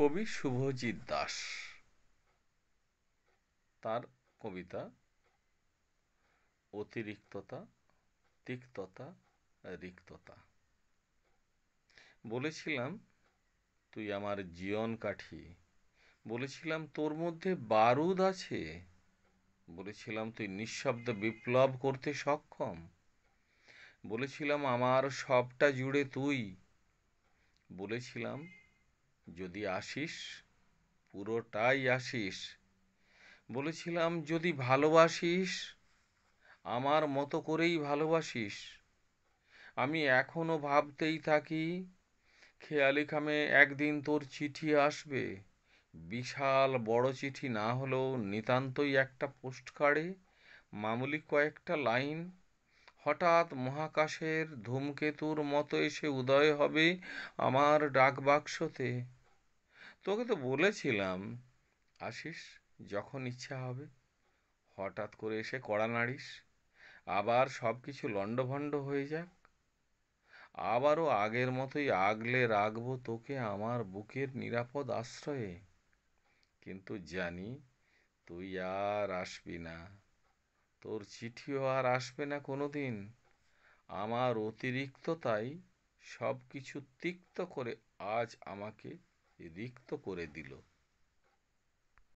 কবি শুভজিৎ দাস তার কবিতা অতিরিক্ততা তিক্ততা রিক্ততা বলেছিলাম তুই আমার জীবন কাঠি বলেছিলাম তোর মধ্যে বারুদ আছে বলেছিলাম তুই নিঃশব্দ বিপ্লব করতে সক্ষম বলেছিলাম আমার সবটা জুড়ে তুই বলেছিলাম যদি আসিস পুরোটাই আসিস বলেছিলাম যদি ভালোবাসিস আমার মতো করেই ভালোবাসিস আমি এখনো ভাবতেই থাকি খেয়ালি খামে একদিন তোর চিঠি আসবে বিশাল বড় চিঠি না হলেও নিতান্তই একটা পোস্ট কার্ডে মামুলি কয়েকটা লাইন হঠাৎ মহাকাশের ধূমকেতুর মতো এসে উদয় হবে আমার ডাকবাক্সতে তোকে তো বলেছিলাম আসিস যখন ইচ্ছা হবে হঠাৎ করে এসে কড়া নাড়িস আবার সব কিছু লণ্ডভণ্ড হয়ে যাক আবারও আগের মতোই আগলে রাখবো তোকে আমার বুকের নিরাপদ আশ্রয়ে কিন্তু জানি তুই আর আসবি না তোর চিঠিও আর আসবে না কোনো দিন আমার অতিরিক্ততাই সব কিছু তিক্ত করে আজ আমাকে রিক্ত করে দিল